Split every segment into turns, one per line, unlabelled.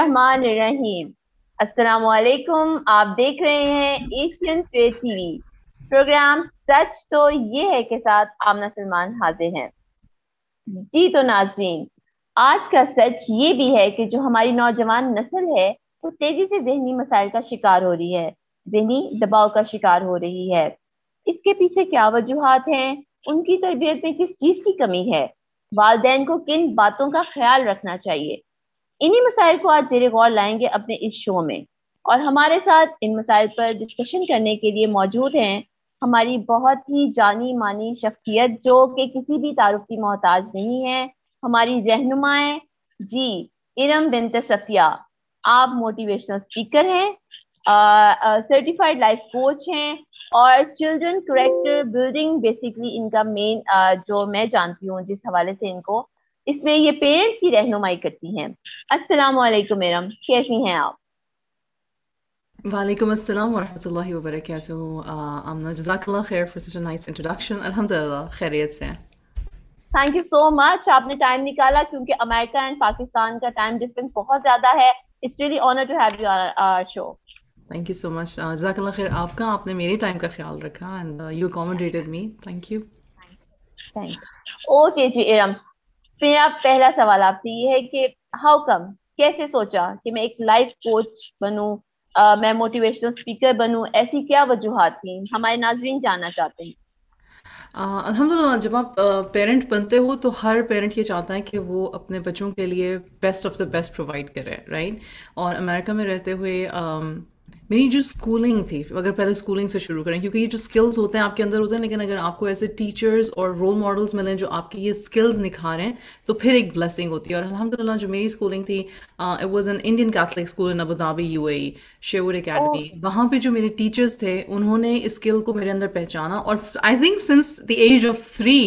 रहीम अस्सलाम वालेकुम आप देख रहे हैं एशियन ट्रेड टीवी प्रोग्राम सच तो ये है के साथ आमना सलमान हाजिर हैं जी तो नाजरीन आज का सच ये भी है कि जो हमारी नौजवान नस्ल है वो तेजी से जहनी मसाइल का शिकार हो रही है जहनी दबाव का शिकार हो रही है इसके पीछे क्या वजूहत हैं उनकी तरबियत में किस चीज़ की कमी है वालदेन को किन बातों का ख्याल रखना चाहिए इन्हीं मसाइल को आज जेरे गौर लाएंगे अपने इस शो में और हमारे साथ इन मसाइल पर डिस्कशन करने के लिए मौजूद हैं हमारी बहुत ही जानी मानी शख्सियत जो कि किसी भी तारुफ की मोहताज नहीं है हमारी रहनुमाएं जी इरम बिन सफिया आप मोटिवेशनल स्पीकर हैं सर्टिफाइड लाइफ कोच हैं और चिल्ड्रन करेक्टर बिल्डिंग बेसिकली इनका मेन uh, जो मैं जानती हूँ जिस हवाले से इनको इसमें ये पेरेंट्स की रहनुमाई करती हैं अस्सलाम वालेकुम मैडम कैसी हैं आप
वालेकुम अस्सलाम wa rahmatullahi wa barakatuh. Uh, Amna, jazakallah khair for such a nice introduction. Alhamdulillah, khairiyat
thank you so much आपने टाइम निकाला क्योंकि अमेरिका एंड पाकिस्तान का टाइम डिफरेंस बहुत ज्यादा है it's really honour to have you on our show
thank you so much जजाकल्लाह खैर आपका आपने मेरे टाइम का ख्याल रखा and you accommodated me thank you thank
okay जी इरम मेरा पहला सवाल आपसे ये है कि हाउ कम कैसे सोचा कि मैं एक लाइफ कोच बनूं Uh, मैं मोटिवेशनल स्पीकर बनूं ऐसी क्या वजूहत थी हमारे नाजरीन जानना चाहते
हैं अलहमदिल्ला जब आप पेरेंट बनते हो तो हर पेरेंट ये चाहता है कि वो अपने बच्चों के लिए best of the best provide करे राइट और अमेरिका में रहते हुए um, मेरी जो स्कूलिंग थी अगर पहले स्कूलिंग से शुरू करें क्योंकि ये जो स्किल्स होते हैं आपके अंदर होते हैं लेकिन अगर आपको ऐसे टीचर्स और रोल मॉडल्स मिलें जो आपकी ये स्किल्स निखारें तो फिर एक ब्लेसिंग होती है और अलहमदिल्ला जो मेरी स्कूलिंग थी it was an Indian Catholic school in Abu Dhabi U A Xavier academy वहाँ पर जो मेरे टीचर्स थे उन्होंने इस स्किल को मेरे अंदर पहचाना और I think since the age of three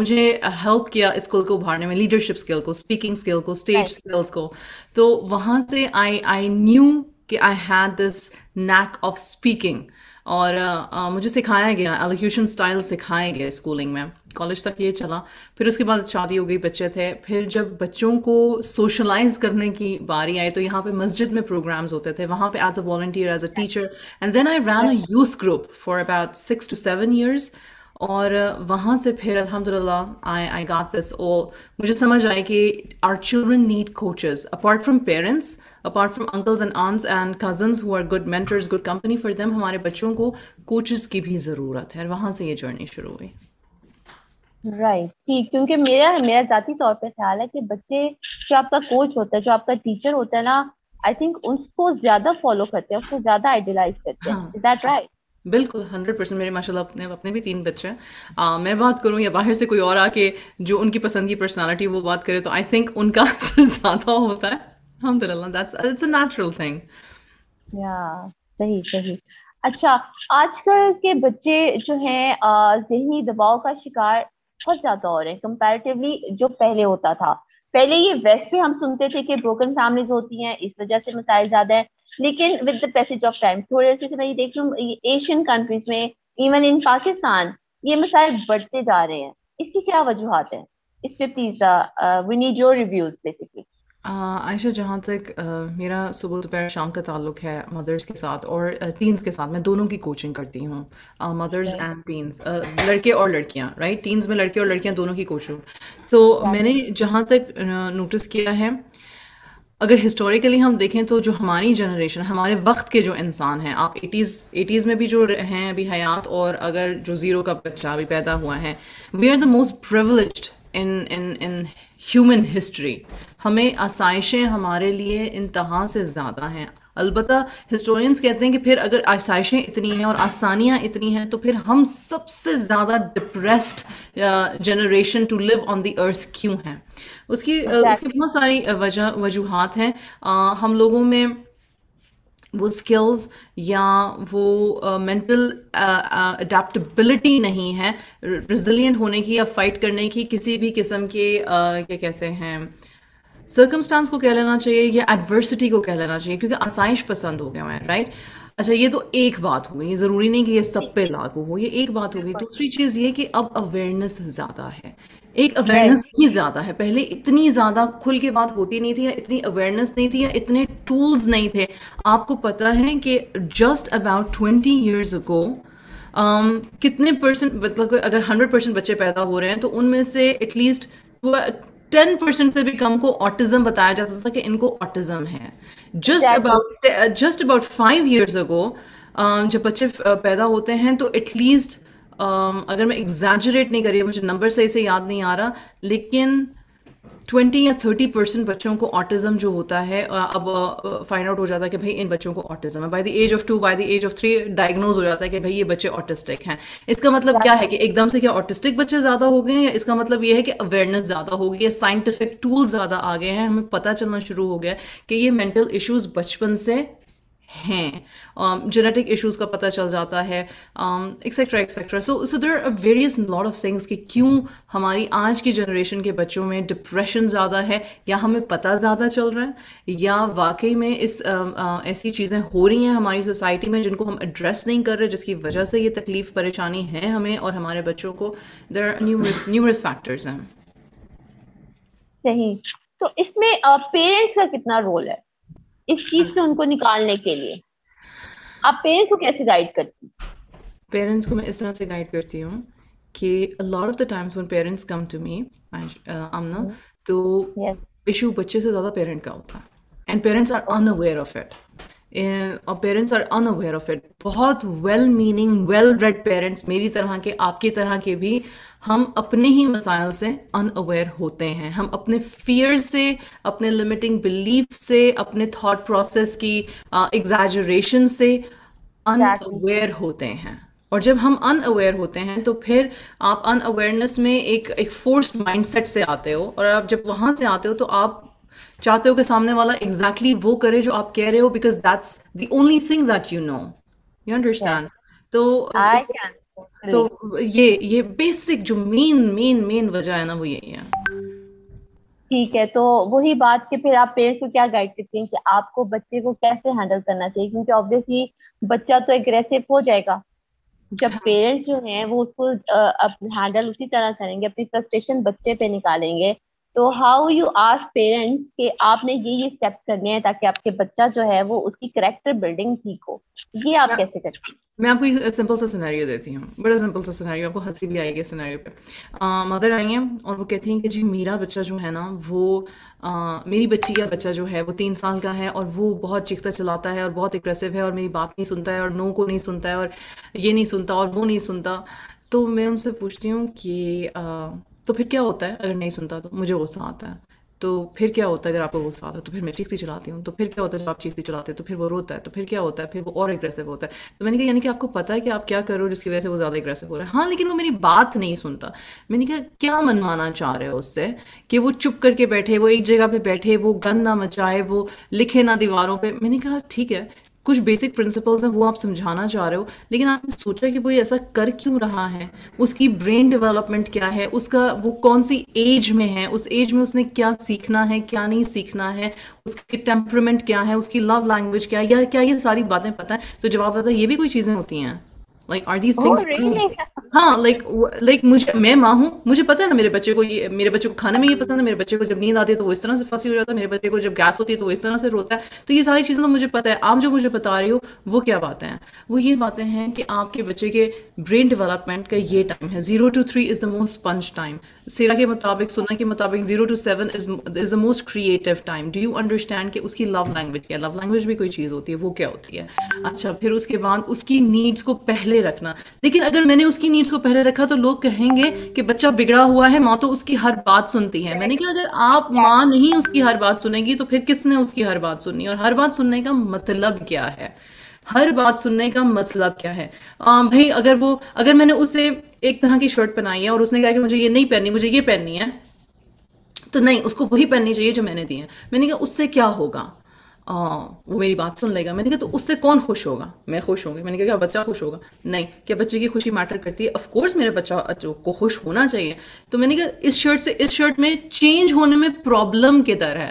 मुझे हेल्प किया इस स्किल को उभारने में लीडरशिप स्किल को स्पीकिंग स्किल को स्टेज स्किल्स को तो वहाँ से आई आई न्यू कि I had this knack of speaking और uh, मुझे सिखाया गया एलोक्यूशन स्टाइल सिखाए गए स्कूलिंग में कॉलेज तक ये चला फिर उसके बाद शादी हो गई बच्चे थे फिर जब बच्चों को सोशलाइज करने की बारी आई तो यहाँ पे मस्जिद में प्रोग्राम्स होते थे वहाँ पे as a volunteer as a teacher and then I ran a youth group for about six to seven years और वहाँ से फिर अल्हम्दुलिल्लाह I I got this all मुझे समझ आए कि our children need coaches apart from parents apart from uncles and aunts and cousins who are good mentors good company for them हमारे बच्चों को कोचेस की भी ज़रूरत है और वहाँ से ये जर्नी शुरू हुई
राइट right. ठीक क्योंकि मेरा मेरा जाती तौर पे ख्याल है कि बच्चे जो आपका कोच होता है जो
आपका टीचर होता है ना आई थिंक उसको ज्यादा फॉलो करते हैं उसको ज्यादा आइडियलाइज करते हैं इज दैट राइट बिल्कुल हंड्रेड परसेंट मेरे माशाल्लाह अपने अपने भी तीन बच्चे हैं uh, मैं बात करूँ या बाहर से कोई और आके जो उनकी पसंद की पर्सनालिटी वो बात करे तो आई थिंक उनका आंसर ज़्यादा होता है अलहमदिल्ला that's it's a natural thing
या सही सही अच्छा आजकल के बच्चे जो हैं जहनी दबाव का शिकार बहुत ज्यादा हो रहे हैं कंपेरेटिवली जो पहले होता था पहले ये वेस्ट में हम सुनते थे कि ब्रोकन फैमिलीज होती हैं इस वजह से मसाइल ज्यादा है लेकिन with the passage of time थोड़े से मैं ये देख रही हूँ एशियन कंट्रीज में इवन इन पाकिस्तान ये मसाइल बढ़ते जा रहे हैं इसकी क्या वजूहत है इस पे please we need your reviews basically
Ayesha जहाँ तक uh, मेरा सुबह दोपहर शाम का ताल्लुक है मदर्स के साथ और टीन्स uh, के साथ मैं दोनों की कोचिंग करती हूँ मदर्स एंड टीन्स लड़के और लड़कियाँ राइट टीन्स में लड़के और लड़कियाँ दोनों की कोचिंग तो मैंने जहाँ तक नोटिस uh, किया है अगर हिस्टोरिकली हम देखें तो जो हमारी जनरेशन हमारे वक्त के जो इंसान हैं आप एटीज़ एटीज़ में भी जो हैं अभी हयात और अगर जो ज़ीरो का बच्चा अभी पैदा हुआ है we are the most privileged in in in human history हमें आसाइशें हमारे लिए इंतहा से ज़्यादा हैं अलबत् हिस्टोरियंस कहते हैं कि फिर अगर आसाइशें इतनी हैं और आसानियाँ इतनी हैं तो फिर हम सबसे ज़्यादा depressed generation to live on the earth क्यों हैं उसकी uh, exactly. उसकी बहुत सारी uh, वजह वजूहत हैं uh, हम लोगों में वो स्किल्स या वो मेंटल uh, अडेप्टबिलिटी uh, नहीं है रिजिलियंट होने की या फाइट करने की किसी भी किस्म के uh, क्या कहते हैं सर्कमस्टांस को कह लेना चाहिए या एडवर्सिटी को कह लेना चाहिए क्योंकि आसाइश पसंद हो गया मैं राइट अच्छा ये तो एक बात हो गई ज़रूरी नहीं कि ये सब पे लागू हो ये एक बात हो गई दूसरी चीज़ ये कि अब अवेयरनेस ज़्यादा है एक अवेयरनेस भी ज़्यादा है पहले इतनी ज़्यादा खुल के बात होती नहीं थी या इतनी अवेयरनेस नहीं थी या इतने टूल्स नहीं थे आपको पता है कि जस्ट अबाउट ट्वेंटी ईयर्स को um, कितने परसेंट मतलब अगर हंड्रेड परसेंट बच्चे पैदा हो रहे हैं तो उनमें से एटलीस्ट टेन परसेंट से भी कम को ऑटिज्म बताया जाता था कि इनको ऑटिज्म है just about just about five years ago जब बच्चे uh, पैदा होते हैं तो एटलीस्ट um, अगर मैं एग्जैजरेट नहीं करी मुझे नंबर सही से याद नहीं आ रहा लेकिन ट्वेंटी या थर्टी परसेंट बच्चों को ऑटिज्म जो होता है अब फाइंड आउट हो जाता है कि भाई इन बच्चों को ऑटिज्म है by the age of two by the age of three diagnose हो जाता है कि भाई ये बच्चे ऑटिस्टिक हैं इसका मतलब क्या है कि एकदम से क्या ऑटिस्टिक बच्चे ज्यादा हो गए हैं या इसका मतलब ये है कि अवेयरनेस ज्यादा हो गई है साइंटिफिक टूल ज्यादा आ गए हैं हमें पता चलना शुरू हो गया कि ये मेंटल इशूज बचपन से हैं जेनेटिक um, इश्यूज का पता चल जाता है etcetera etcetera so so there are various lot of things कि क्यों हमारी आज की जनरेशन के बच्चों में डिप्रेशन ज़्यादा है या हमें पता ज़्यादा चल रहा है या वाकई में इस um, uh, ऐसी चीज़ें हो रही हैं हमारी सोसाइटी में जिनको हम एड्रेस नहीं कर रहे जिसकी वजह से ये तकलीफ परेशानी है हमें और हमारे बच्चों को there are numerous numerous factors हैं
सही तो इसमें पेरेंट्स uh, का कितना रोल है इस चीज से उनको निकालने के लिए आप पेरेंट्स को कैसे गाइड
करती हैं पेरेंट्स को मैं इस तरह से गाइड करती हूँ कि lot of the times when parents come to me Aamna तो इशू बच्चे से ज़्यादा पेरेंट का होता है and parents are unaware of it और parents are unaware of it बहुत well meaning well read parents मेरी तरह के आपकी तरह के भी हम अपने ही मसाइल से अनअवेयर होते हैं हम अपने फियर से अपने लिमिटिंग बिलीफ से अपने थॉट प्रोसेस की एग्जैजरेशन uh, से अनअवेयर होते हैं और जब हम अनअवेयर होते हैं तो फिर आप अनअवेयरनेस में एक एक फोर्स माइंडसेट से आते हो और आप जब वहां से आते हो तो आप चाहते हो कि सामने वाला एग्जैक्टली exactly वो करे जो आप कह रहे हो because that's the only thing that you know you understand तो आई कैन तो ये ये बेसिक जो मेन मेन मेन वजह है ना वो यही है
ठीक है तो वही बात कि फिर आप पेरेंट्स को क्या गाइड करते हैं कि आपको बच्चे को कैसे हैंडल करना चाहिए क्योंकि ऑब्वियसली बच्चा तो एग्रेसिव हो जाएगा जब पेरेंट्स हाँ। जो हैं वो उसको हैंडल उसी तरह करेंगे अपनी फ्रस्ट्रेशन बच्चे पे निकालेंगे तो हाउ यू आस पेरेंट्स कि आपने ये ये स्टेप्स करने हैं ताकि आपके बच्चा जो है वो उसकी करेक्टर बिल्डिंग ठीक हो ये आप कैसे हैं
मैं आपको एक सिंपल सा सिनेरियो देती हूँ बड़ा सिंपल सा सिनेरियो आपको हंसी भी आएगी सिनेरियो पे मदर आई हैं और वो कहती हैं कि जी मेरा बच्चा जो है ना वो uh, मेरी बच्ची का बच्चा जो है वो तीन साल का है और वो बहुत चीखता चलाता है और बहुत एग्रेसिव है और मेरी बात नहीं सुनता है और नो को नहीं सुनता है और ये नहीं सुनता और वो नहीं सुनता तो मैं उनसे पूछती हूँ कि तो फिर क्या होता है अगर नहीं सुनता तो मुझे गुस्सा आता है तो फिर क्या होता है अगर आपको गुस्सा आता है तो फिर मैं चीखती चलाती हूँ तो फिर क्या होता है जब आप चीखती चलाते हैं तो फिर वो रोता है तो फिर क्या होता है फिर वो और एग्रेसिव होता है तो मैंने कहा यानी कि आपको पता है कि आप क्या करो जिसकी वजह से वो ज़्यादा एग्रेसिव हो रहा है हाँ लेकिन वो मेरी बात नहीं सुनता मैंने कहा क्या मनवाना चाह रहे हो उससे कि वो चुप करके बैठे वो एक जगह पर बैठे वो गंद ना मचाए वो लिखे ना दीवारों पर मैंने कहा ठीक है कुछ बेसिक प्रिंसिपल्स हैं वो आप समझाना चाह रहे हो लेकिन आपने सोचा कि वो ऐसा कर क्यों रहा है उसकी ब्रेन डेवलपमेंट क्या है उसका वो कौन सी एज में है उस एज में उसने क्या सीखना है क्या नहीं सीखना है उसके टेम्परमेंट क्या है उसकी लव लैंग्वेज क्या है या क्या ये सारी बातें पता है तो जवाब देता है ये भी कोई चीज़ें होती हैं लाइक आर दीज थिंग्स हाँ लाइक लाइक मुझे मैं माँ हूँ मुझे पता है ना मेरे बच्चे को ये मेरे बच्चे को खाने में ये पसंद है मेरे बच्चे को जब नींद आती है तो वो इस तरह से फंसी हो जाता है मेरे बच्चे को जब गैस होती है तो वो इस तरह से रोता है तो ये सारी चीज़ें तो मुझे पता है आप जो मुझे बता रही हो वो क्या बातें हैं वो ये बातें हैं कि आपके बच्चे के ब्रेन डेवलपमेंट का ये टाइम है zero to three is the most punch time सेरा के मुताबिक सुना के मुताबिक zero to seven is is the most creative time do you understand कि उसकी लव लैंग्वेज क्या लव लैंग्वेज भी कोई चीज़ होती है वो क्या होती है अच्छा फिर उसके बाद उसकी नीड्स को पहले पहले रखना लेकिन अगर मैंने उसकी नीड्स को पहले रखा तो लोग कहेंगे कि बच्चा बिगड़ा हुआ है माँ तो उसकी हर बात सुनती है मैंने कहा अगर आप माँ नहीं उसकी हर बात सुनेगी तो फिर किसने उसकी हर बात सुननी और हर बात सुनने का मतलब क्या है हर बात सुनने का मतलब क्या है आ, भाई अगर वो अगर मैंने उसे एक तरह की शर्ट पहनाई है और उसने कहा कि मुझे ये नहीं पहननी मुझे ये पहननी है तो नहीं उसको वही पहननी चाहिए जो मैंने दी है मैंने कहा उससे क्या होगा हाँ, वो मेरी बात सुन लेगा मैंने कहा तो उससे कौन खुश होगा मैं खुश होंगी मैंने कहा क्या बच्चा खुश होगा नहीं क्या बच्चे की खुशी मैटर करती है ऑफकोर्स मेरा बच्चा को खुश होना चाहिए तो मैंने कहा इस शर्ट से इस शर्ट में चेंज होने में प्रॉब्लम किधर है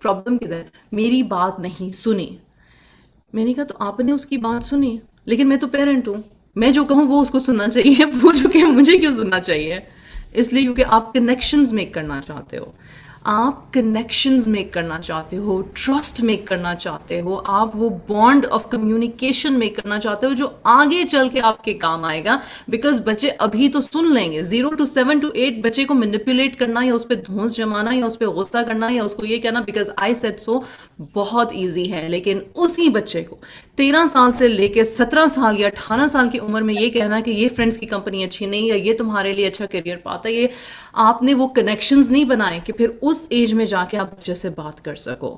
प्रॉब्लम किधर मेरी बात नहीं सुनी मैंने कहा तो आपने उसकी बात सुनी लेकिन मैं तो पेरेंट हूँ मैं जो कहूँ वो उसको सुनना चाहिए वो जो कहे मुझे क्यों सुनना चाहिए इसलिए क्योंकि आप कनेक्शंस मेक करना चाहते हो आप कनेक्शंस मेक करना चाहते हो ट्रस्ट मेक करना चाहते हो आप वो बॉन्ड ऑफ कम्युनिकेशन मेक करना चाहते हो जो आगे चल के आपके काम आएगा बिकॉज बच्चे अभी तो सुन लेंगे zero to seven to eight बच्चे को मैनिपुलेट करना या उस पर धोस जमाना या उस पर गुस्सा करना या उसको ये कहना बिकॉज आई सेट सो बहुत ईजी है लेकिन उसी बच्चे को तेरह साल से लेकर सत्रह साल या अठारह साल की उम्र में ये कहना कि ये फ्रेंड्स की कंपनी अच्छी नहीं है ये तुम्हारे लिए अच्छा करियर पाता है ये आपने वो कनेक्शंस नहीं बनाए कि फिर उस एज में जाके आप बच्चे से बात कर सको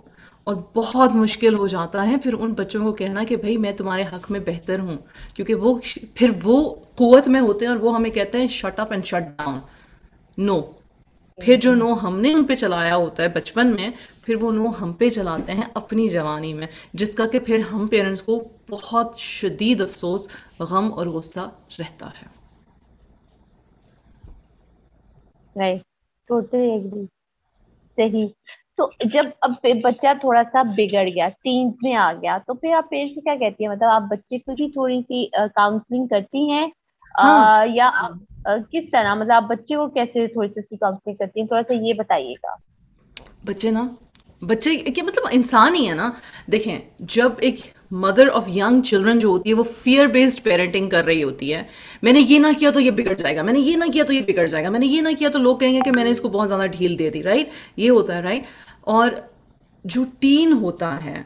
और बहुत मुश्किल हो जाता है फिर उन बच्चों को कहना कि भाई मैं तुम्हारे हक में बेहतर हूँ क्योंकि वो फिर वो कुत में होते हैं और वो हमें कहते हैं shut up and shut down no फिर जो नो हमने उन पे चलाया होता है बचपन में फिर वो नो हम पे चलाते हैं अपनी जवानी में जिसका कि फिर हम पेरेंट्स को बहुत शदीद अफसोस गम और गुस्सा रहता है
राइट टोटली एग्री सही तो जब अब बच्चा थोड़ा सा बिगड़ गया टीन्स में आ गया तो फिर आप पेरेंट्स क्या कहती है मतलब आप बच्चे को ही थोड़ी सी काउंसलिंग करती हैं हाँ। या आप, आ, किस तरह मतलब आप बच्चे को कैसे थोड़ी सी उसकी काउंसलिंग करती हैं थोड़ा सा ये बताइएगा
बच्चे ना बच्चे के मतलब इंसान ही है ना देखें जब एक मदर ऑफ यंग चिल्ड्रन जो होती है वो फियर बेस्ड पेरेंटिंग कर रही होती है मैंने ये ना किया तो ये बिगड़ जाएगा मैंने ये ना किया तो ये बिगड़ जाएगा मैंने ये ना किया तो लोग कहेंगे कि मैंने इसको बहुत ज़्यादा ढील दे दी राइट ये होता है राइट और जो टीन होता है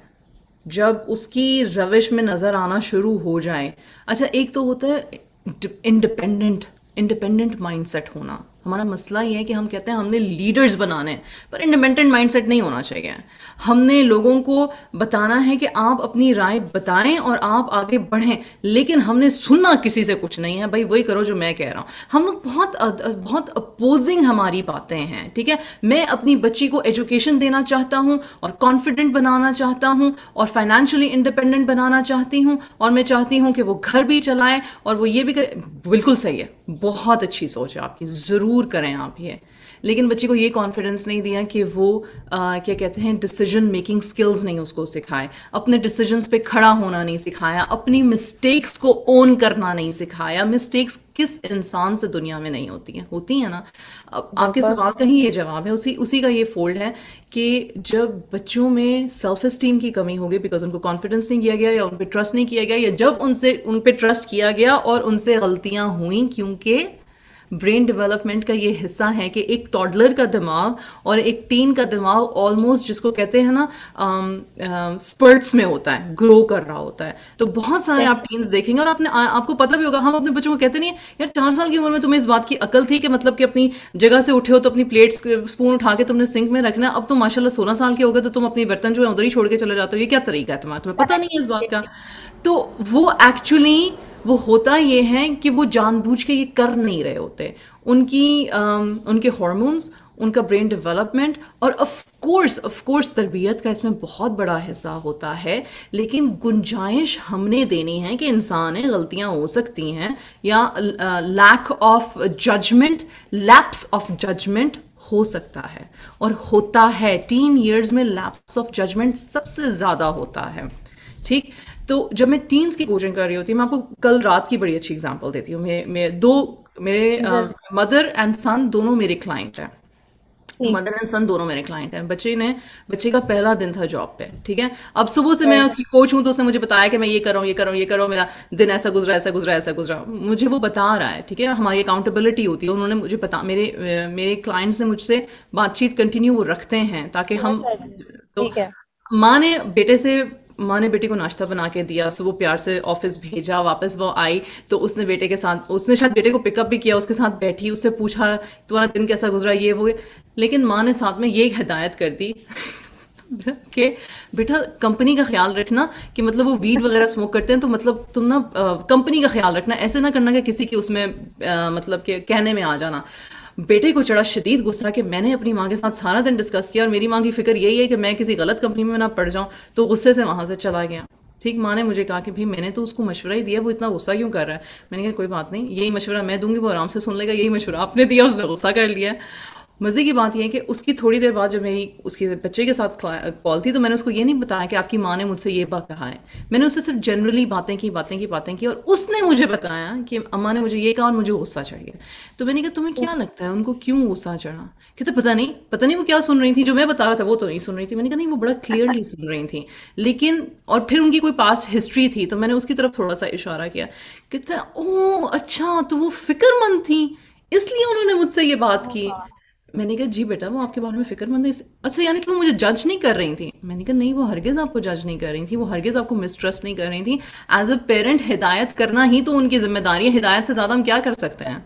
जब उसकी रविश में नज़र आना शुरू हो जाए अच्छा एक तो होता है इंडिपेंडेंट इंडिपेंडेंट माइंडसेट होना हमारा मसला ये है कि हम कहते हैं हमने लीडर्स बनाने हैं पर इंडिपेंडेंट माइंडसेट नहीं होना चाहिए हमने लोगों को बताना है कि आप अपनी राय बताएं और आप आगे बढ़ें लेकिन हमने सुनना किसी से कुछ नहीं है भाई वही करो जो मैं कह रहा हूँ हम लोग बहुत बहुत अपोजिंग हमारी बातें हैं ठीक है मैं अपनी बच्ची को एजुकेशन देना चाहता हूँ और कॉन्फिडेंट बनाना चाहता हूँ और फाइनेंशियली इंडिपेंडेंट बनाना चाहती हूँ और मैं चाहती हूँ कि वो घर भी चलाएं और वो ये भी करें बिल्कुल सही है बहुत अच्छी सोच है आपकी ज़रूर ज़रूर करें आप ये लेकिन बच्चे को ये कॉन्फिडेंस नहीं दिया कि वो आ, क्या कहते हैं डिसीजन मेकिंग स्किल्स नहीं उसको सिखाए अपने डिसीजंस पे खड़ा होना नहीं सिखाया अपनी मिस्टेक्स को ओन करना नहीं सिखाया मिस्टेक्स किस इंसान से दुनिया में नहीं होती हैं होती हैं ना अब आपके सवाल का ही ये जवाब है उसी उसी का ये फोल्ड है कि जब बच्चों में सेल्फ इस्टीम की कमी होगी बिकॉज उनको कॉन्फिडेंस नहीं किया गया या उन पर ट्रस्ट नहीं किया गया या जब उनसे उन पर ट्रस्ट किया गया और उनसे गलतियाँ हुई क्योंकि ब्रेन डेवलपमेंट का ये हिस्सा है कि एक टॉडलर का दिमाग और एक टीन का दिमाग ऑलमोस्ट जिसको कहते हैं ना स्पर्ट्स um, um, में होता है ग्रो कर रहा होता है तो बहुत सारे आप टीन्स देखेंगे और आपने आ, आपको पता भी होगा हम अपने बच्चों को कहते नहीं है यार चार साल की उम्र में तुम्हें इस बात की अकल थी कि मतलब कि अपनी जगह से उठे हो तो अपनी प्लेट्स स्पून उठा के तुमने सिंक में रखना अब तो माशाल्लाह सोलह साल के हो गए तो तुम अपने बर्तन जो है उधर ही छोड़ के चले जाते हो ये क्या तरीका है तुम्हारा तुम्हें पता नहीं है इस बात का तो वो एक्चुअली वो होता ये है कि वो जानबूझ के ये कर नहीं रहे होते उनकी उनके हॉर्मोन्स उनका ब्रेन डेवलपमेंट और ऑफ कोर्स ऑफ कोर्स तरबियत का इसमें बहुत बड़ा हिस्सा होता है लेकिन गुंजाइश हमने देनी है कि इंसान गलतियाँ हो सकती हैं या lack of judgement lapse of judgement हो सकता है और होता है टीन ईयर्स में लैप्स ऑफ जजमेंट सबसे ज़्यादा होता है ठीक तो जब मैं टीन्स की कोचिंग कर रही होती मैं आपको कल रात की बड़ी अच्छी एग्जाम्पल देती हूँ मैं, मैं दो मेरे मदर एंड सन दोनों मेरे क्लाइंट हैं मदर एंड सन दोनों मेरे क्लाइंट हैं बच्चे ने बच्चे का पहला दिन था जॉब पे ठीक है अब सुबह से मैं उसकी कोच हूँ तो उसने मुझे बताया कि मैं ये कर रहा हूँ ये कर रहा हूँ ये कर रहा हूँ मेरा दिन ऐसा गुजरा ऐसा गुजरा ऐसा गुजरा मुझे वो बता रहा है ठीक है हमारी अकाउंटेबिलिटी होती है उन्होंने मुझे बता मेरे मेरे क्लाइंट ने मुझसे बातचीत कंटिन्यू रखते हैं ताकि हम तो माँ ने बेटे से माँ ने बेटे को नाश्ता बना के दिया तो वो प्यार से ऑफिस भेजा वापस वो आई तो उसने बेटे के साथ उसने शायद बेटे को पिकअप भी किया उसके साथ बैठी उससे पूछा तुम्हारा दिन कैसा गुजरा ये वो लेकिन माँ ने साथ में ये हिदायत कर दी कि बेटा कंपनी का ख्याल रखना कि मतलब वो वीड वगैरह स्मोक करते हैं तो मतलब तुम ना कंपनी का ख्याल रखना ऐसे ना करना कि किसी की उसमें आ, मतलब के कहने में आ जाना बेटे को चढ़ा शदीद गुस्सा कि मैंने अपनी माँ के साथ सारा दिन डिस्कस किया और मेरी माँ की फिक्र यही है कि मैं किसी गलत कंपनी में ना पड़ जाऊँ तो गुस्से से वहाँ से चला गया ठीक माँ ने मुझे कहा कि भाई मैंने तो उसको मशवरा ही दिया वो इतना गुस्सा क्यों कर रहा है मैंने कहा कोई बात नहीं यही मशवरा मैं दूंगी वो आराम से सुन लेगा यही मशवरा आपने दिया उसने गुस्सा कर लिया मज़े की बात यह है कि उसकी थोड़ी देर बाद जब मेरी उसके बच्चे के साथ कॉल थी तो मैंने उसको ये नहीं बताया कि आपकी माँ ने मुझसे ये बात कहा है मैंने उससे सिर्फ जनरली बातें की बातें की बातें की और उसने मुझे बताया कि अम्मा ने मुझे ये कहा और मुझे गुस्सा चढ़ गया तो मैंने कहा तुम्हें क्या लगता है उनको क्यों गुस्सा चढ़ा कहते पता नहीं पता नहीं वो क्या सुन रही थी जो मैं बता रहा था वो तो नहीं सुन रही थी मैंने कहा नहीं वो बड़ा क्लियरली सुन रही थी लेकिन और फिर उनकी कोई पास्ट हिस्ट्री थी तो मैंने उसकी तरफ थोड़ा सा इशारा किया कहता ओ अच्छा तो वो फिक्रमंद थी इसलिए उन्होंने मुझसे ये बात की मैंने कहा जी बेटा वो आपके बारे में फिक्रमंद है अच्छा यानी कि वो मुझे जज नहीं कर रही थी मैंने कहा नहीं वो हरगिज़ आपको जज नहीं कर रही थी वो हरगिज़ आपको मिसट्रस्ट नहीं कर रही थी एज अ पेरेंट हिदायत करना ही तो उनकी जिम्मेदारी है हिदायत से ज़्यादा हम क्या कर सकते हैं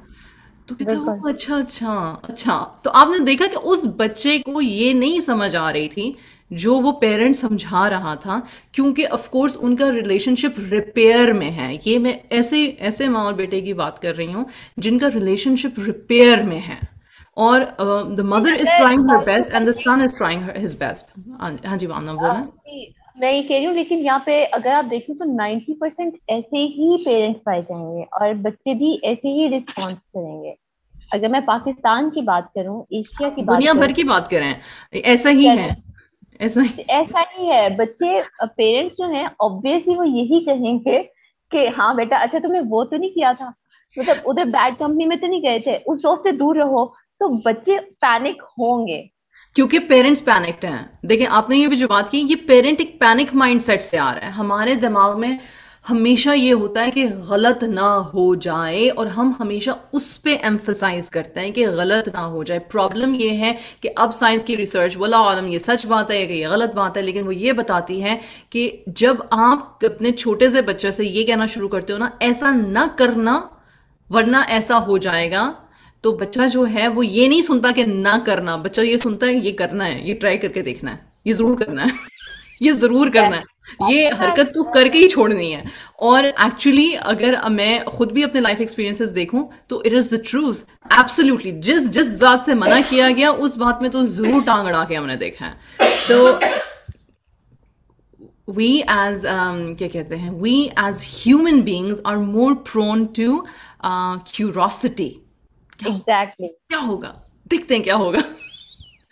तो कहते वो अच्छा अच्छा अच्छा तो आपने देखा कि उस बच्चे को ये नहीं समझ आ रही थी जो वो पेरेंट समझा रहा था क्योंकि ऑफ कोर्स उनका रिलेशनशिप रिपेयर में है ये मैं ऐसे ऐसे माँ और बेटे की बात कर रही हूँ जिनका रिलेशनशिप रिपेयर में है और the mother is trying her best and the son is trying his best हाँ जी मानना बोला हाँ
मैं ये कह रही हूँ लेकिन यहाँ पे अगर आप देखें तो 90 परसेंट ऐसे ही पेरेंट्स पाए जाएंगे और बच्चे भी ऐसे ही रिस्पॉन्स करेंगे अगर मैं पाकिस्तान की बात करूँ एशिया की दुनिया भर की बात करें ऐसा ही है ऐसा ही ऐसा ही है बच्चे पेरेंट्स जो हैं ऑब्वियसली वो यही कहेंगे कि हाँ बेटा अच्छा तुमने वो तो नहीं किया था मतलब उधर बैड कंपनी में तो नहीं गए थे उस दोस्त से
दूर रहो तो बच्चे पैनिक होंगे क्योंकि पेरेंट्स पैनिक्ड हैं देखिए आपने ये भी जो बात की ये पेरेंट एक पैनिक माइंडसेट से आ रहा है हमारे दिमाग में हमेशा ये होता है कि गलत ना हो जाए और हम हमेशा उस पर एम्फोसाइज करते हैं कि गलत ना हो जाए प्रॉब्लम ये है कि अब साइंस की रिसर्च वाला आलम ये सच बात है कि ये गलत बात है लेकिन वो ये बताती है कि जब आप अपने छोटे से बच्चे से ये कहना शुरू करते हो ना ऐसा ना करना वरना ऐसा हो जाएगा तो बच्चा जो है वो ये नहीं सुनता कि ना करना बच्चा ये सुनता है ये करना है ये ट्राई करके देखना है ये जरूर करना है ये जरूर करना है ये हरकत तो करके ही छोड़नी है और एक्चुअली अगर मैं खुद भी अपने लाइफ एक्सपीरियंसेस देखूं तो it is the truth absolutely जिस जिस बात से मना किया गया उस बात में तो जरूर टांग अड़ा के हमने देखा है तो वी एज um, क्या कहते हैं we as human beings are more prone to curiosity exactly exactly. क्या होगा दिखते हैं क्या होगा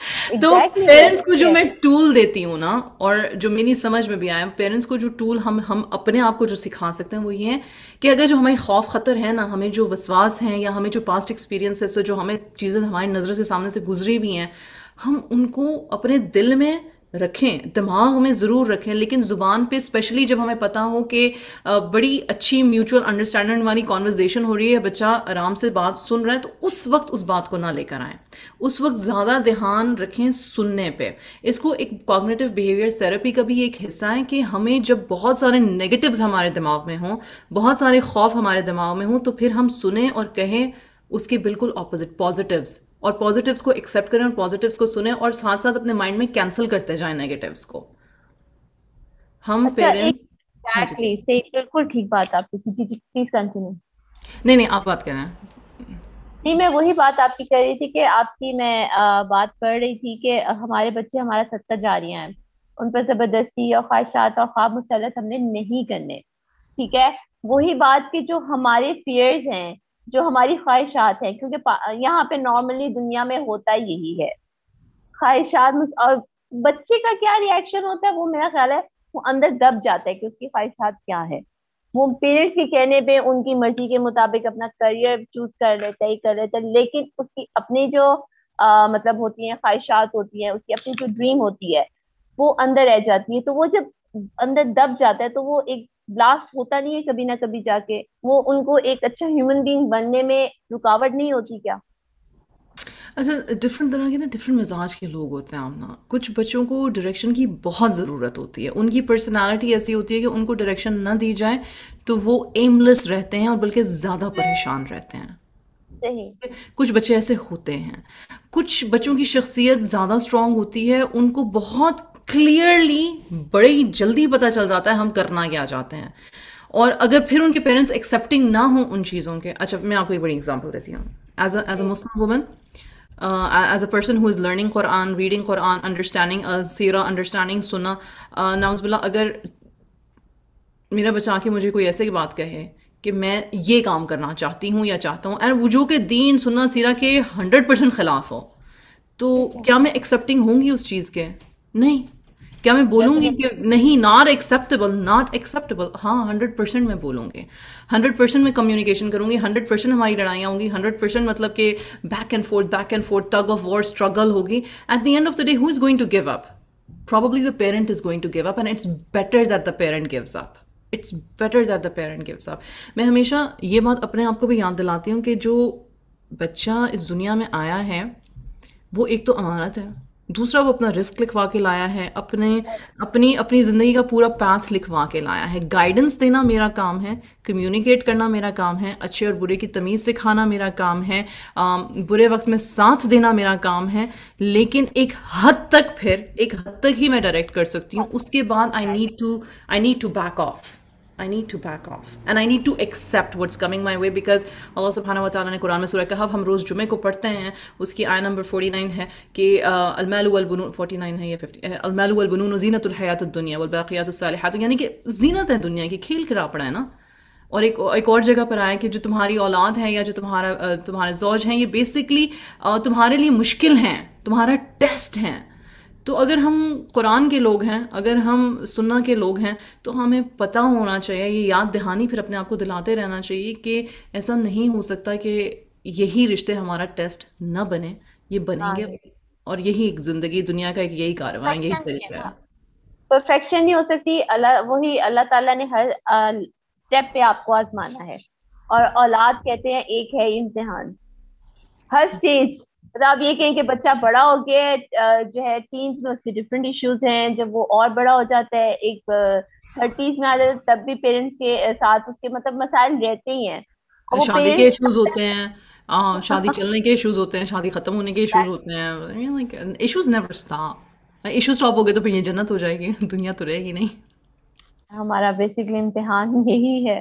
तो पेरेंट्स को जो मैं टूल देती हूँ ना और जो मेरी समझ में भी आया पेरेंट्स को जो टूल हम हम अपने आप को जो सिखा सकते हैं वो ये है कि अगर जो हमारी खौफ खतर है ना हमें जो विश्वास हैं या हमें जो पास्ट एक्सपीरियंस है जो हमें चीज़ें हमारी नज़र के सामने से गुजरी भी हैं हम उनको अपने दिल में रखें दिमाग में ज़रूर रखें लेकिन ज़ुबान पे स्पेशली जब हमें पता हो कि बड़ी अच्छी म्यूचुअल अंडरस्टैंडिंग वाली कॉन्वर्जेसन हो रही है बच्चा आराम से बात सुन रहा है तो उस वक्त उस बात को ना लेकर आएँ उस वक्त ज़्यादा ध्यान रखें सुनने पे इसको एक कॉग्नेटिव बिहेवियर थेरेपी का भी एक हिस्सा है कि हमें जब बहुत सारे नेगेटिव्स हमारे दिमाग में हों बहुत सारे खौफ हमारे दिमाग में हों तो फिर हम सुने और कहें उसके बिल्कुल ऑपोजिट पॉजिटिव्स और पॉजिटिव्स को एक्सेप्ट करें और पॉजिटिव्स को सुने और साथ साथ अपने माइंड में कैंसिल करते जाएं नेगेटिव्स को
हम अच्छा, हाँ
नहीं नहीं आप बात कर रहे हैं
नहीं मैं वही बात आपकी कह रही थी कि आपकी मैं आ, बात पढ़ रही थी कि हमारे बच्चे हमारा सत्ता जारियां हैं उन पर जबरदस्ती और ख्वाहिशात और ख्वाब मुसलत हमने नहीं करने ठीक है वही बात कि जो हमारे फियर्स हैं जो हमारी ख्वाहिशात हैं क्योंकि यहाँ पे नॉर्मली दुनिया में होता यही है ख्वाहिशात और बच्चे का क्या रिएक्शन होता है वो मेरा ख्याल है वो अंदर दब जाता है कि उसकी ख्वाहिशात क्या है वो पेरेंट्स के कहने पे उनकी मर्जी के मुताबिक अपना करियर चूज कर लेता ही कर लेता है लेकिन उसकी अपनी जो आ, मतलब होती है ख्वाहिशात होती है उसकी अपनी जो ड्रीम होती है वो अंदर रह जाती है तो वो जब अंदर दब जाता है तो वो एक ब्लास्ट होता नहीं है कभी ना कभी जाके वो उनको एक अच्छा ह्यूमन बींग बनने में रुकावट नहीं होती क्या
अच्छा डिफरेंट तरह के ना डिफरेंट मिजाज के लोग होते हैं आमना कुछ बच्चों को डायरेक्शन की बहुत ज़रूरत होती है उनकी पर्सनालिटी ऐसी होती है कि उनको डायरेक्शन ना दी जाए तो वो एमलेस रहते हैं और बल्कि ज़्यादा परेशान रहते हैं कुछ बच्चे ऐसे होते हैं कुछ बच्चों की शख्सियत ज़्यादा स्ट्रांग होती है उनको बहुत क्लियरली ही जल्दी पता चल जाता है हम करना क्या चाहते हैं और अगर फिर उनके पेरेंट्स एक्सेप्टिंग ना हो उन चीज़ों के अच्छा मैं आपको एक बड़ी एग्जांपल देती हूँ as as a Muslim woman as a person who is learning फॉर आन रीडिंग आन अंडरस्टैंडिंग सीरा अंडरस्टैंडिंग सुनना नाउजबिल्ला अगर मेरा बचा के मुझे कोई ऐसे बात कहे कि मैं ये काम करना चाहती हूँ या चाहता हूँ एंड वजू के दीन सुना सीरा के हंड्रेड परसेंट खिलाफ हो तो क्या मैं एक्सेप्टिंग होंगी उस चीज़ के नहीं क्या मैं बोलूंगी कि नहीं नॉट एक्सेप्टेबल नॉट एक्सेप्टेबल हाँ हंड्रेड परसेंट मैं बोलूंगी हंड्रेड परसेंट मैं कम्युनिकेशन करूंगी हंड्रेड परसेंट हमारी लड़ाइयाँ होंगी हंड्रेड परसेंट मतलब कि back and forth back and forth tug of war struggle होगी at the end of the day who is going to give up probably the parent is going to give up and it's better that the parent gives up it's better that the parent gives up मैं हमेशा ये बात अपने आप को भी याद दिलाती हूँ कि जो बच्चा इस दुनिया में आया है वो एक तो अमानत है दूसरा वो अपना रिस्क लिखवा के लाया है अपने अपनी अपनी ज़िंदगी का पूरा पैथ लिखवा के लाया है गाइडेंस देना मेरा काम है कम्युनिकेट करना मेरा काम है अच्छे और बुरे की तमीज़ सिखाना मेरा काम है आ, बुरे वक्त में साथ देना मेरा काम है लेकिन एक हद तक फिर एक हद तक ही मैं डायरेक्ट कर सकती हूँ उसके बाद I need to I need to back off I need to back off and I need to accept what's coming my way because Allah subhanahu wa ने कुरान में सूरह कहब हम रोज़ जुमे को पढ़ते हैं उसकी आय नंबर नाइन है कि अलमैलबनून फोटी नाइन है या फिफ्टी अलमैलबनून जीनत हयातुनिया वलबाक़ियात सालहत यानी कि जीनत है दुनिया की खेल पड़ा है ना और एक एक और जगह पर आए कि जो तुम्हारी औलाद है या जो तुम्हारा तुम्हारे जौज हैं ये बेसिकली तुम्हारे लिए मुश्किल हैं तुम्हारा टेस्ट हैं तो अगर हम कुरान के लोग हैं अगर हम सुन्ना के लोग हैं तो हमें पता होना चाहिए ये याद दहानी फिर अपने आप को दिलाते रहना चाहिए कि ऐसा नहीं हो सकता कि यही रिश्ते हमारा टेस्ट न बने ये बनेंगे और यही एक जिंदगी दुनिया का एक यही कार्रवाई यही तरीका है
परफेक्शन नहीं हो सकती अल्लाह वही अल्लाह ताला ने हर स्टेप पे आपको आजमाना है और औलाद कहते हैं एक है इम्तिहान हर स्टेज मतलब आप ये कहें कि बच्चा बड़ा हो गया जो है टीन्स में उसके डिफरेंट इश्यूज हैं जब वो और बड़ा हो जाता है एक थर्टीज में आ जाता है तब भी पेरेंट्स के साथ उसके मतलब मसाइल रहते ही हैं
शादी के इश्यूज होते हैं हाँ शादी चलने के इश्यूज होते हैं शादी खत्म होने के इश्यूज होते हैं like issues never stop issues stop हो गए तो फिर ये जन्नत हो जाएगी दुनिया तो रहेगी नहीं
हमारा बेसिकली इम्तिहान यही है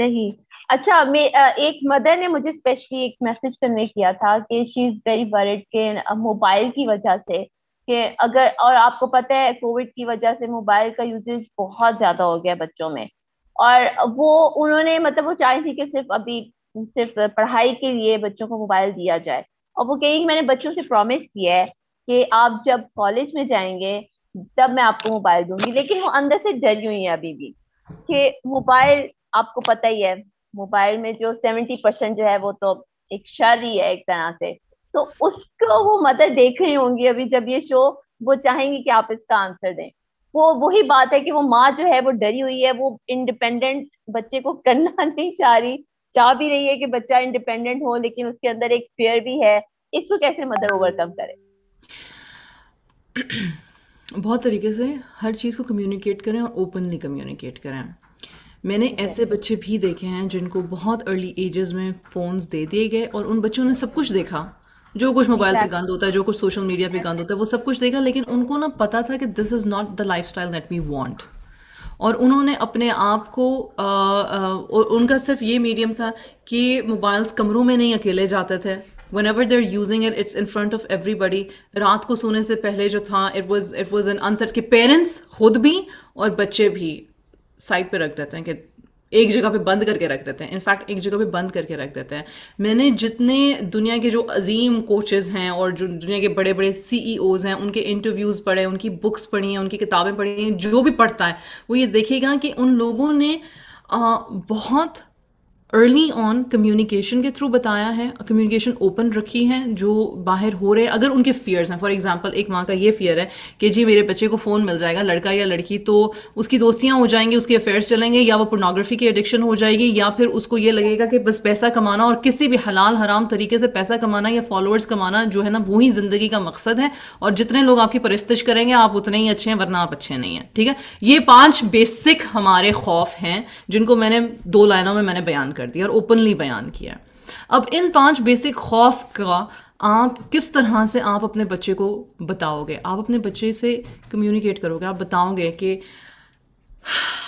सही अच्छा मैं एक मदर ने मुझे स्पेशली एक मैसेज कन्वे किया था कि शी इज वेरी वर्ड के मोबाइल की वजह से कि अगर और आपको पता है कोविड की वजह से मोबाइल का यूजेज बहुत ज्यादा हो गया बच्चों में और वो उन्होंने मतलब वो चाह थी कि सिर्फ अभी सिर्फ पढ़ाई के लिए बच्चों को मोबाइल दिया जाए और वो कहेंगे मैंने बच्चों से प्रॉमिस किया है कि आप जब कॉलेज में जाएंगे तब मैं आपको मोबाइल दूंगी लेकिन वो अंदर से डरी हुई है अभी भी कि मोबाइल आपको पता ही है मोबाइल में जो सेवेंटी परसेंट जो है वो तो एक शर ही है एक तरह से तो उसको वो मदर देख रही होंगी अभी जब ये शो वो चाहेंगी कि आप इसका आंसर दें वो वही बात है कि वो माँ जो है वो डरी हुई है वो इंडिपेंडेंट बच्चे को करना नहीं चाह रही चाह भी रही है कि बच्चा इंडिपेंडेंट हो लेकिन उसके अंदर एक फेयर भी है इसको कैसे मदर ओवरकम करे
बहुत तरीके से हर चीज़ को कम्युनिकेट करें और ओपनली कम्युनिकेट करें मैंने ऐसे बच्चे भी देखे हैं जिनको बहुत अर्ली एजेस में फ़ोन्स दे दिए गए और उन बच्चों ने सब कुछ देखा जो कुछ मोबाइल exactly. पे गंद होता है जो कुछ सोशल मीडिया पे गंद होता है वो सब कुछ देखा लेकिन उनको ना पता था कि this is not the lifestyle that we want और उन्होंने अपने आप को और उनका सिर्फ ये मीडियम था कि मोबाइल्स कमरों में नहीं अकेले जाते थे one ever there using it it's in front of everybody रात को सोने से पहले जो था it was it was an answer के पेरेंट्स खुद भी और बच्चे भी साइड पे रख देते हैं कि एक जगह पे बंद करके रख देते हैं इनफैक्ट एक जगह पे बंद करके रख देते हैं मैंने जितने दुनिया के जो अजीम कोचेस हैं और जो दुनिया के बड़े बड़े सी हैं उनके इंटरव्यूज़ पढ़े उनकी बुक्स पढ़ी हैं उनकी किताबें पढ़ी हैं जो भी पढ़ता है वो ये देखेगा कि उन लोगों ने आ, बहुत अर्ली ऑन कम्युनिकेशन के थ्रू बताया है कम्युनिकेशन ओपन रखी है जो बाहर हो रहे हैं अगर उनके फियर्स हैं फॉर एग्जांपल एक माँ का ये फियर है कि जी मेरे बच्चे को फ़ोन मिल जाएगा लड़का या लड़की तो उसकी दोस्तियाँ हो जाएंगी उसके अफेयर्स चलेंगे या वो पोर्नोग्राफी की एडिक्शन हो जाएगी या फिर उसको ये लगेगा कि बस पैसा कमाना और किसी भी हलाल हराम तरीके से पैसा कमाना या फॉलोअर्स कमाना जो है ना वही ज़िंदगी का मकसद है और जितने लोग आपकी परस्तिश करेंगे आप उतने ही अच्छे हैं वरना आप अच्छे नहीं हैं ठीक है ये पाँच बेसिक हमारे खौफ हैं जिनको मैंने दो लाइनों में मैंने बयान कर कर दिया और ओपनली बयान किया अब इन पांच बेसिक खौफ का आप किस तरह से आप अपने बच्चे को बताओगे आप अपने बच्चे से कम्युनिकेट करोगे आप बताओगे कि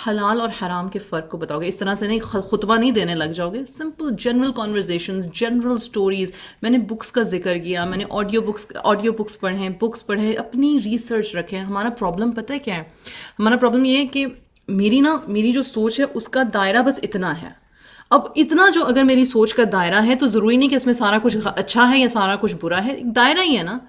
हलाल और हराम के फ़र्क को बताओगे इस तरह से नहीं खुतबा नहीं देने लग जाओगे simple general conversation general stories मैंने बुक्स का जिक्र किया मैंने ऑडियो बुक्स ऑडियो बुक्स पढ़े बुक्स पढ़े अपनी रिसर्च रखें हमारा प्रॉब्लम पता है क्या है हमारा प्रॉब्लम ये है कि मेरी ना मेरी जो सोच है उसका दायरा बस इतना है अब इतना जो अगर मेरी सोच का दायरा है तो ज़रूरी नहीं कि इसमें सारा कुछ अच्छा है या सारा कुछ बुरा है दायरा ही है ना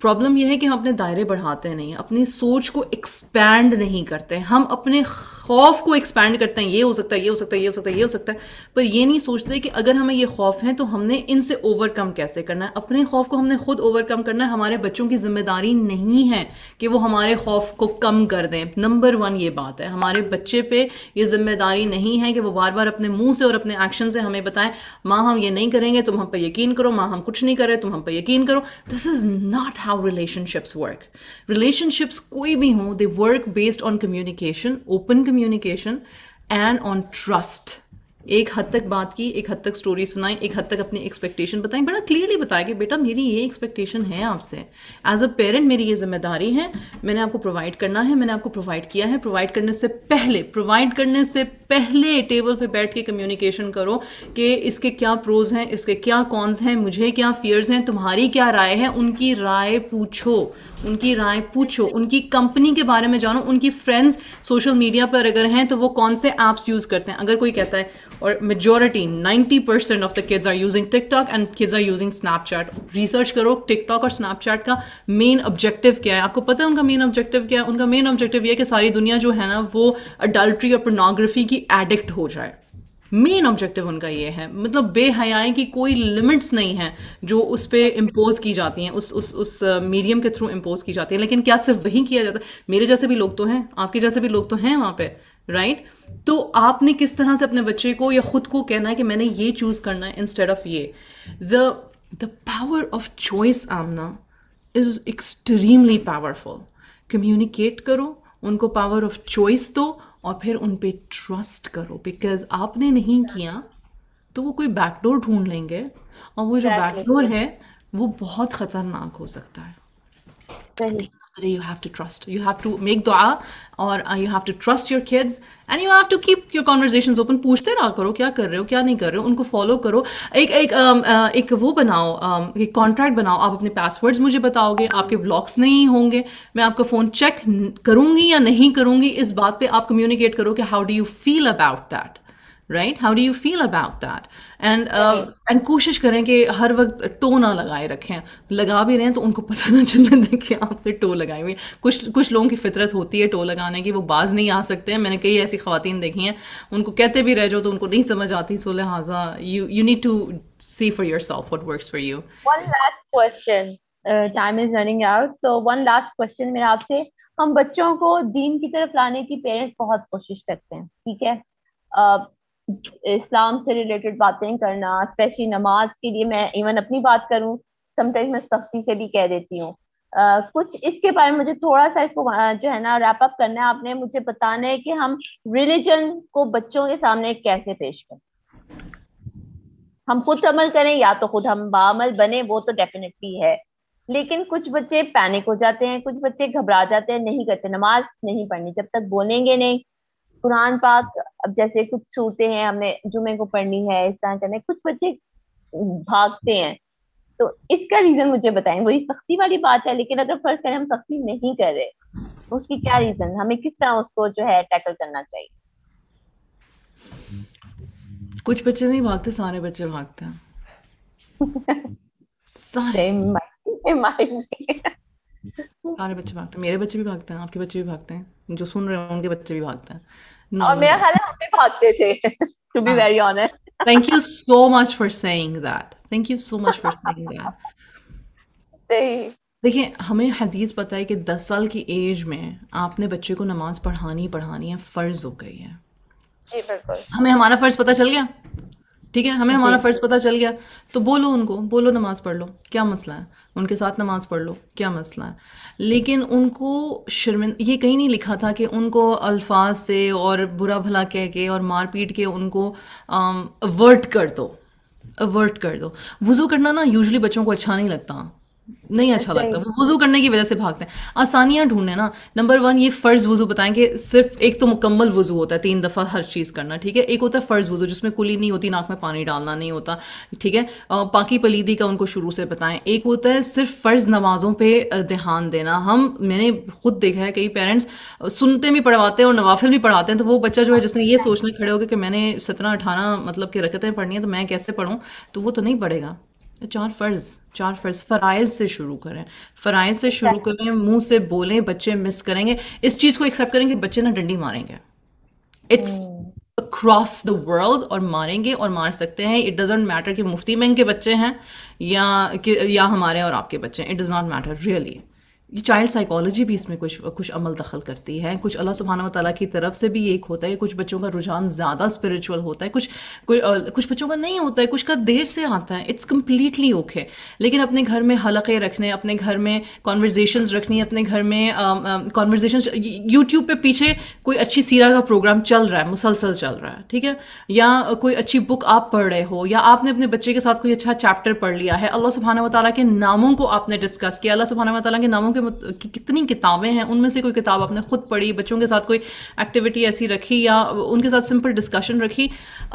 प्रॉब्लम यह है कि हम अपने दायरे बढ़ाते नहीं अपनी सोच को एक्सपैंड नहीं करते हम अपने खौफ को एक्सपैंड करते हैं ये हो सकता है ये हो सकता है ये हो सकता है ये हो सकता है पर ये नहीं सोचते कि अगर हमें ये खौफ हैं तो हमने इनसे ओवरकम कैसे करना है अपने खौफ को हमने खुद ओवरकम करना है हमारे बच्चों की जिम्मेदारी नहीं है कि वो हमारे खौफ को कम कर दें नंबर वन ये बात है हमारे बच्चे पे ये जिम्मेदारी नहीं है कि वो बार बार अपने मुंह से और अपने एक्शन से हमें बताएं माँ हम ये नहीं करेंगे तुम हम पर यकीन करो माँ हम कुछ नहीं कर रहे तुम हम पर यकीन करो this is not how relationships work relationships कोई भी हों they work based on communication open communication communication and on trust एक हद तक बात की एक हद तक स्टोरी सुनाई एक हद तक अपनी एक्सपेक्टेशन बताई बड़ा क्लियरली बताया कि बेटा मेरी ये एक्सपेक्टेशन है आपसे एज अ पेरेंट मेरी ये जिम्मेदारी है मैंने आपको प्रोवाइड करना है मैंने आपको प्रोवाइड किया है प्रोवाइड करने से पहले प्रोवाइड करने से पहले टेबल पे बैठ के कम्युनिकेशन करो कि इसके क्या प्रोज हैं इसके क्या कॉन्स हैं मुझे क्या फियर्स हैं तुम्हारी क्या राय है उनकी राय पूछो उनकी राय पूछो उनकी कंपनी के बारे में जानो उनकी फ्रेंड्स सोशल मीडिया पर अगर हैं तो वो कौन से ऐप्स यूज़ करते हैं अगर कोई कहता है और majority majority percent of the kids are using TikTok and kids are using Snapchat research करो टिकटॉक और स्नैपचैट का मेन ऑब्जेक्टिव क्या है आपको पता है उनका मेन ऑब्जेक्टिव क्या है उनका मेन ऑब्जेक्टिव ये है कि सारी दुनिया जो है ना वो अडल्ट्री और पोर्नोग्राफी की एडिक्ट हो जाए मेन ऑब्जेक्टिव उनका ये है मतलब बेहयाएं की कोई लिमिट्स नहीं है जो उस पर इम्पोज की जाती हैं उस उस उस मीडियम uh, के थ्रू इम्पोज की जाती है लेकिन क्या सिर्फ वही किया जाता है मेरे जैसे भी लोग तो हैं आपके जैसे भी लोग तो हैं वहाँ पे राइट right? तो आपने किस तरह से अपने बच्चे को या खुद को कहना है कि मैंने ये चूज़ करना है इंस्टेड ऑफ ये the the power of choice Aamna is extremely powerful communicate करो उनको पावर ऑफ चॉइस दो और फिर उन पर ट्रस्ट करो बिकॉज आपने नहीं किया तो वो कोई बैकडोर ढूंढ लेंगे और वो जो बैकडोर है वो बहुत ख़तरनाक हो सकता है the you have to trust you have to make make dua और you have to trust your kids and you have to keep your conversation open पूछते रहा करो क्या कर रहे हो क्या नहीं कर रहे हो उनको फॉलो करो एक एक एक वो बनाओ एक कॉन्ट्रैक्ट बनाओ आप अपने पासवर्ड्स मुझे बताओगे आपके ब्लॉक्स नहीं होंगे मैं आपका फ़ोन चेक करूँगी या नहीं करूँगी इस बात पर आप कम्युनिकेट करो कि how do you feel about that right how do you feel about that and and कोशिश करें कि हर वक्त टो ना लगाए रखें लगा भी रहे हैं तो उनको पता ना चलने दें कि आपने टो लगाई हुई कुछ कुछ लोगों की फितरत होती है टो लगाने की वो बाज नहीं आ सकते हैं मैंने कई ऐसी खातन देखी हैं उनको कहते भी रह जाओ तो उनको नहीं समझ आती सो लिहाजा you you need to see for yourself what work for you
one last question time is running out तो वन लास्ट क्वेश्चन मेरा आपसे हम बच्चों को दीन की तरफ लाने की पेरेंट्स बहुत कोशिश करते हैं ठीक है uh, इस्लाम से रिलेटेड बातें करना स्पेशली नमाज के लिए मैं इवन अपनी बात करूं समटाइम्स मैं सख्ती से भी कह देती हूँ Uh, कुछ इसके बारे में मुझे थोड़ा सा इसको जो है ना रैप अप करना है आपने मुझे बताना है कि हम रिलीजन को बच्चों के सामने कैसे पेश करें हम खुद अमल करें या तो खुद हम बामल बने वो तो डेफिनेटली है लेकिन कुछ बच्चे पैनिक हो जाते हैं कुछ बच्चे घबरा जाते हैं नहीं करते नमाज नहीं पढ़नी जब तक बोलेंगे नहीं कुरान पाक अब जैसे कुछ सूते हैं हमने जुमे को पढ़नी है इस तरह करना कुछ बच्चे भागते हैं तो इसका रीजन मुझे बताएं वही सख्ती वाली बात है लेकिन अगर फर्ज करें हम सख्ती नहीं कर रहे तो उसकी क्या रीजन हमें किस तरह उसको जो है टैकल करना चाहिए
कुछ बच्चे नहीं भागते सारे बच्चे भागते हैं सारे सारे बच्चे भागते हैं मेरे बच्चे भी भागते हैं आपके बच्चे भी भागते हैं जो सुन रहे हैं उनके बच्चे भी भागते हैं no, और मेरा ख्याल है हम भी भागते थे to be very honest thank you so much for saying that thank you so much for saying that देखिए हमें हदीस पता है कि दस साल की एज में आपने बच्चे को नमाज पढ़ानी पढ़ानी है फर्ज हो गई है जी बिल्कुल हमें हमारा फर्ज पता चल गया ठीक है हमें हमारा फ़र्ज़ पता चल गया तो बोलो उनको बोलो नमाज़ पढ़ लो क्या मसला है उनके साथ नमाज़ पढ़ लो क्या मसला है लेकिन उनको शर्मिंद ये कहीं नहीं लिखा था कि उनको अल्फाज से और बुरा भला कह के और मार पीट के उनको अवर्ट कर दो अवर्ट कर दो वज़ू करना ना यूजली बच्चों को अच्छा नहीं लगता नहीं अच्छा लगता वो वजू करने की वजह से भागते हैं आसानियाँ ढूंढने ना नंबर वन ये फ़र्ज़ वजू बताएं कि सिर्फ एक तो मुकम्मल वजू होता है तीन दफ़ा हर चीज़ करना ठीक है एक होता है फ़र्ज़ वजू जिसमें कुली नहीं होती नाक में पानी डालना नहीं होता ठीक है पाकि पलीदी का उनको शुरू से बताएं एक होता है सिर्फ फ़र्ज़ नमाज़ों पर ध्यान देना हम मैंने खुद देखा है कई पेरेंट्स सुनते भी पढ़वाते हैं और नवाफिल भी पढ़ाते हैं तो वो बच्चा जो है जिसने ये सोचना खड़े होकर कि मैंने सत्रह अठारह मतलब कि रकतें पढ़नी है तो मैं कैसे पढ़ूँ तो वो तो नहीं पढ़ेगा चार फ़र्ज़ चार फ़र्ज़ फ़राइज़ से शुरू करें फ़राइज़ से शुरू करें मुंह से बोलें बच्चे मिस करेंगे इस चीज़ को एक्सेप्ट करेंगे बच्चे ना डंडी मारेंगे इट्स अक्रॉस द वर्ल्ड और मारेंगे और मार सकते हैं इट डजेंट मैटर कि मुफ्ती में इनके बच्चे हैं या कि या हमारे और आपके बच्चे हैं it does not matter really ये चाइल्ड साइकोलॉजी भी इसमें कुछ कुछ अमल दखल करती है कुछ अल्लाह सुबहाना तला की तरफ से भी एक होता है कुछ बच्चों का रुझान ज़्यादा स्पिरिचुअल होता है कुछ कुछ कुछ बच्चों का नहीं होता है कुछ का देर से आता है इट्स कम्प्लीटली ओके लेकिन अपने घर में हलक़े रखने अपने घर में कॉन्वर्जेशन रखनी अपने घर में कॉन्वर्जेशन यूट्यूब पर पीछे कोई अच्छी सीरा का प्रोग्राम चल रहा है मुसलसल चल रहा है ठीक है या कोई अच्छी बुक आप पढ़ रहे हो या आपने अपने बच्चे के साथ कोई अच्छा चैप्टर पढ़ लिया है अल्लाह सुबहाना तला के नामों को आपने डिस्कस किया अल्लाह सुबहाना तला के नामों के के मत... कि कितनी किताबें हैं उनमें से कोई किताब आपने ख़ुद पढ़ी बच्चों के साथ कोई एक्टिविटी ऐसी रखी या उनके साथ सिंपल डिस्कशन रखी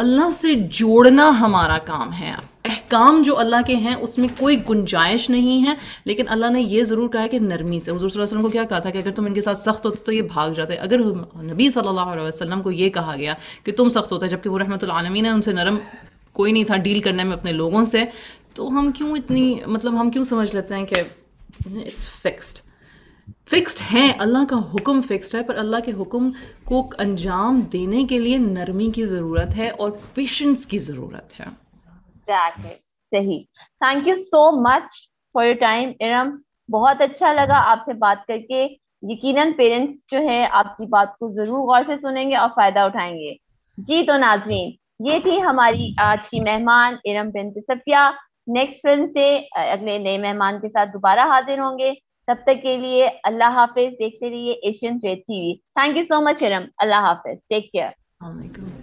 अल्लाह से जोड़ना हमारा काम है अहकाम जो अल्लाह के हैं उसमें कोई गुंजाइश नहीं है लेकिन अल्लाह ने यह ज़रूर कहा कि नरमी से हजूर वसलम को क्या कहा था कि अगर तुम इनके साथ सख्त होते तो ये भाग जाते अगर नबी सल्लल्लाहु अलैहि वसल्लम को ये कहा गया कि तुम सख्त होते जबकि वो रहमतमीन ने उनसे नरम कोई नहीं था डील करने में अपने लोगों से तो हम क्यों इतनी मतलब हम क्यों समझ लेते हैं कि इट्स फिक्स्ड फिक्स्ड है अल्लाह का हुक्म फिक्स्ड है पर अल्लाह के हुक्म को अंजाम देने के लिए नरमी की ज़रूरत है और पेशेंस की ज़रूरत है सही thank you so
much for your time Iram बहुत अच्छा लगा आपसे बात करके यकीनन पेरेंट्स जो है आपकी बात को जरूर गौर से सुनेंगे और फायदा उठाएंगे जी तो नाजरीन ये थी हमारी आज की मेहमान इरम बिन सफिया नेक्स्ट फिल्म से अगले नए मेहमान के साथ दोबारा हाजिर होंगे तब तक के लिए अल्लाह हाफिज देखते रहिए Asian trade TV thank you so much Iram अल्लाह हाफिज टेक केयर